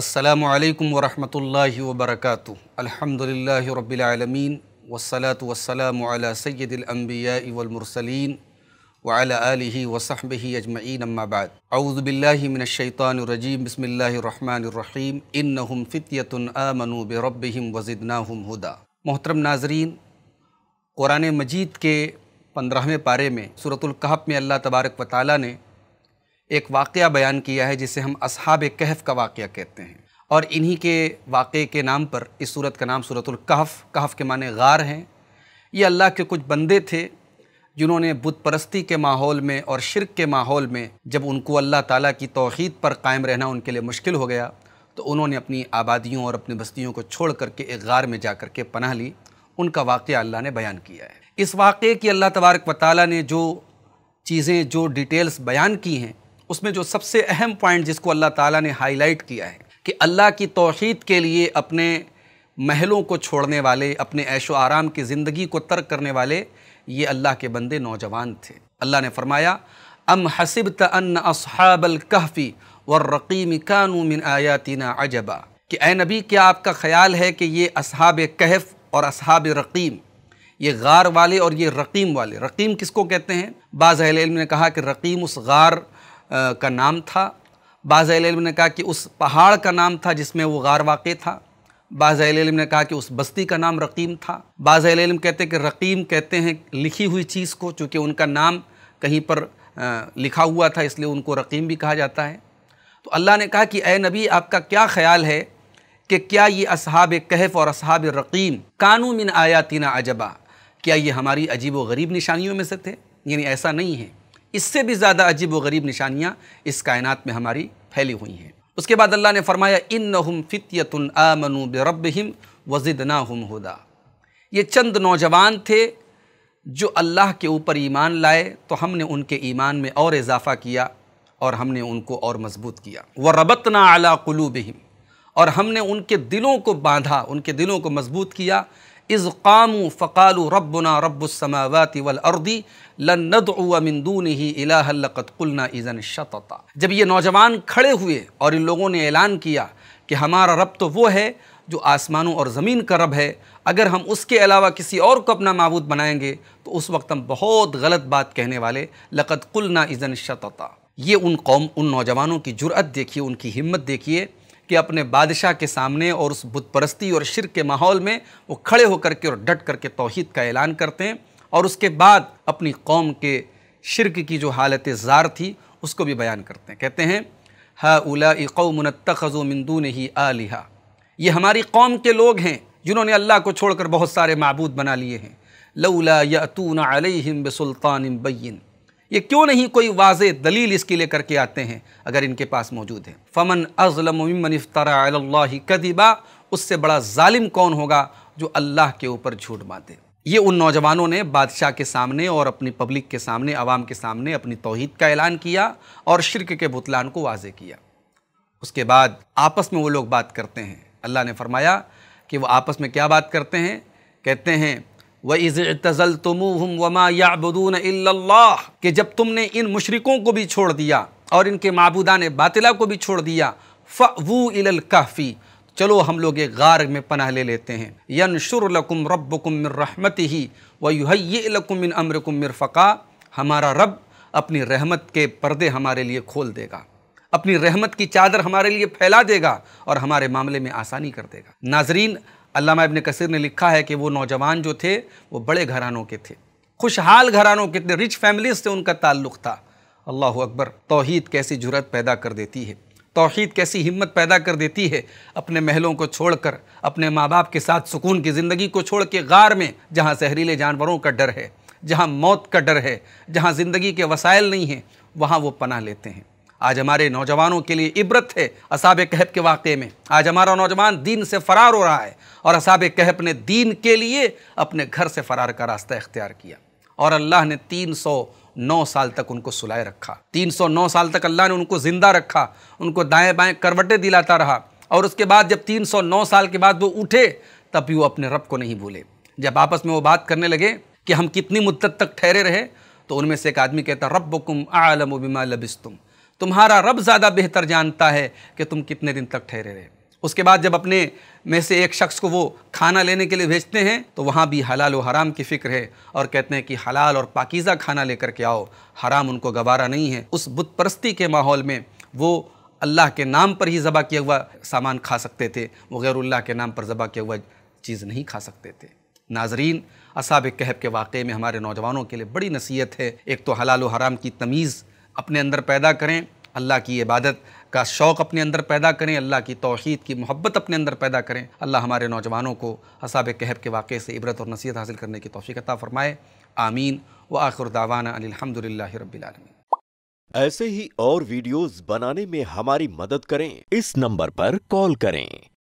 अस्सलाम वालेकुम वरहमतुल्लाहि वबरकातुहु अल्हम्दुलिल्लाहि रब्बिल आलमीन वस्सलातु वस्सलामु अला सय्यदिल अंबिया वल मुरसलीन व अला आलिहि व सहबिहि अजमईन अम्मा बाद औज़ु बिल्लाहि मिनश शैतानिर रजीम बिस्मिल्लाहिर रहमानिर रहीम इन्नहुम फित्यतुन आमनु बि रब्बिहिम व ज़िदनाहुम हुदा मोहतरम नाजरीन कुरान मजीद के पंद्रहवें पारे में सूरतुल कहफ में अल्लाह तबारक व ताली ने एक वाक़ बयान किया है जिसे हम असहाब कहफ का वाक़ कहते हैं और इन्हीं के वाक़े के नाम पर इस सूरत का नाम सूरतुल्कहफ़ कहफ़ के माने गार हैं ये अल्लाह के कुछ बंदे थे जिन्होंने बुत परस्ती के माहौल में और शिरक के माहौल में जब उनको अल्लाह ताला की तोहद पर कायम रहना उनके लिए मुश्किल हो गया तो उन्होंने अपनी आबादियों और अपनी बस्तियों को छोड़ करके एक गार में जा कर के पनाह ली उनका वाक़ अल्लाह ने बयान किया है इस वाक़े की अल्लाह तबारक वाली ने जो चीज़ें जो डिटेल्स बयान की हैं उसमें जो सबसे अहम पॉइंट जिसको अल्लाह ताला ने हाईलाइट किया है कि अल्लाह की तोहीद के लिए अपने महलों को छोड़ने वाले अपने ऐशो आराम की ज़िंदगी को तर्क करने वाले ये अल्लाह के बंदे नौजवान थे अल्लाह ने फरमाया अम हसिब तबल कहफ़ी व रकीम कानू मिन आयातना अजबा कि ए नबी क्या आपका ख्याल है कि ये असहाब कहफ़ और असहाब रकीम ये गार वाले और ये रकीम वाले रकीम किसको कहते हैं बाज़ अहल ने कहा कि रकीम उस गार का नाम था बाज़ ने कहा कि उस पहाड़ का नाम था जिसमें वो गार वाक़ था बाज़ ने कहा कि उस बस्ती का नाम रकीम था बाज़ कहते हैं कि रकीम कहते हैं लिखी हुई चीज़ को चूँकि उनका नाम कहीं पर लिखा हुआ था इसलिए उनको रकीम भी कहा जाता है तो अल्लाह ने कहा कि ए नबी आपका क्या ख्याल है कि क्या ये असहाब कहफ़ और असहाब रकीम कानू मिन आयातिना अजबा क्या ये हमारी अजीब व गरीब निशानियों में से थे यानी ऐसा नहीं है इससे भी ज़्यादा अजीब व गरीब निशानियाँ इस कायनात में हमारी फैली हुई हैं उसके बाद अल्लाह ने फरमाया इन नम फ़ितयतन आमनु बरब हिम ना हम हुदा ये चंद नौजवान थे जो अल्लाह के ऊपर ईमान लाए तो हमने उनके ईमान में और इजाफ़ा किया और हमने उनको और मजबूत किया व रबतना अला कलूबहिम और हमने उनके दिलों को बांधा उनके दिलों को मजबूत किया इज़ कामू फ़कालू रबना रबुलसमावत वलअर्दी लनदमिंदून ही कुलना इज़न शतता जब ये नौजवान खड़े हुए और इन लोगों ने ऐलान किया कि हमारा रब तो वो है जो आसमानों और ज़मीन का रब है अगर हम उसके अलावा किसी और को अपना मबूद बनाएंगे तो उस वक्त हम बहुत गलत बात कहने वाले लकत कुलना इज़न शतता ये उन कौम उन नौजवानों की जुरअत देखिए उनकी हिम्मत देखिए कि अपने बादशाह के सामने और उस बुतपरस्ती और शिर के माहौल में वो खड़े होकर के और डट करके तोहहीद का ऐलान करते हैं और उसके बाद अपनी कौम के शिरक की जो हालत ज़ार थी उसको भी बयान करते हैं कहते हैं हा उला कौमन तखज़ो मंदू ही आलिहा ये हमारी कौम के लोग हैं जिन्होंने अल्लाह को छोड़कर बहुत सारे मबूद बना लिए हैं लौला यतून अलहिम बसुल्तान बैन ये क्यों नहीं कोई वाज दलील इसके लिए करके आते हैं अगर इनके पास मौजूद है फ़मन अज़लमन कदीबा उससे बड़ा ालिम कौन होगा जो अल्लाह के ऊपर झूठ बांधे ये उन नौजवानों ने बादशाह के सामने और अपनी पब्लिक के सामने आवाम के सामने अपनी तोहद का ऐलान किया और शिरक के बुतलान को वाजे किया उसके बाद आपस में वो लोग बात करते हैं अल्लाह ने फरमाया कि वो आपस में क्या बात करते हैं कहते हैं व इज़ तज़ल तुम वमा अल्लाह कि जब तुमने इन मशरक़ों को भी छोड़ दिया और इनके मबूदा ने बातिला को भी छोड़ दिया फ़ू इल चलो हम लोग एक गार में पनाह ले लेते हैं यन शुरुम रब्बकुम रहमत ही व युहयकुम इन अमरकुम मिरफ़ा हमारा रब अपनी रहमत के पर्दे हमारे लिए खोल देगा अपनी रहमत की चादर हमारे लिए फैला देगा और हमारे मामले में आसानी कर देगा नाजरीन अलामा इबन कसर ने लिखा है कि वो नौजवान जो थे वो बड़े घरानों के थे खुशहाल घरानों के थे रिच फैमिलीज से उनका ताल्लुक़ था अल्लाह अकबर तोहद कैसी जुरत पैदा कर देती है तोहद कैसी हिम्मत पैदा कर देती है अपने महलों को छोड़कर अपने माँ बाप के साथ सुकून की ज़िंदगी को छोड़ के गार में जहाँ जहरीले जानवरों का डर है जहाँ मौत का डर है जहाँ ज़िंदगी के वसायल नहीं हैं वहाँ वो पनाह लेते हैं आज हमारे नौजवानों के लिए इबरत है असाब कहप के वाक़े में आज हमारा नौजवान दीन से फ़रार हो रहा है और असाब कहप ने दीन के लिए अपने घर से फ़रार का रास्ता इख्तियार किया और अल्लाह ने तीन सौ नौ साल तक उनको सुलाए रखा तीन सौ नौ साल तक अल्लाह ने उनको ज़िंदा रखा उनको दाएँ बाएँ करवटें दिलाता रहा और उसके बाद जब तीन सौ नौ साल के बाद वो उठे तब भी वो अपने रब को नहीं भूले जब आपस में वो बात करने लगे कि हम कितनी मुद्दत तक ठहरे रहे तो उनमें से एक आदमी कहता रब आलम बिमा लबिस्तुम तुम तुम्हारा रब ज़्यादा बेहतर जानता है कि तुम कितने दिन तक ठहरे रहे उसके बाद जब अपने में से एक शख्स को वो खाना लेने के लिए भेजते हैं तो वहाँ भी हलाल व हराम की फ़िक्र है और कहते हैं कि हलाल और पाकिज़ा खाना लेकर के आओ हराम उनको गवारा नहीं है उस बुत परस्ती के माहौल में वो अल्लाह के नाम पर ही ज़बा किया हुआ सामान खा सकते थे वो गैरुल्लाह के नाम पर ज़बा किया हुआ चीज़ नहीं खा सकते थे नाजरीन असाब कहब के वाक़े में हमारे नौजवानों के लिए बड़ी नसीहत है एक तो हलाल व हराम की तमीज़ अपने अंदर पैदा करें अल्लाह की इबादत का शौक़ अपने अंदर पैदा करें अल्लाह की तोहहीद की मोहब्बत अपने अंदर पैदा करें अल्लाह हमारे नौजवानों को हसाब कहब के वाक़े से इबरत और नसीहत हासिल करने की तोफ़ी अता फ़रमाए आमीन व आखिर दावाना अलहमदिल्ला रबीआलमी ऐसे ही और वीडियोस बनाने में हमारी मदद करें इस नंबर पर कॉल करें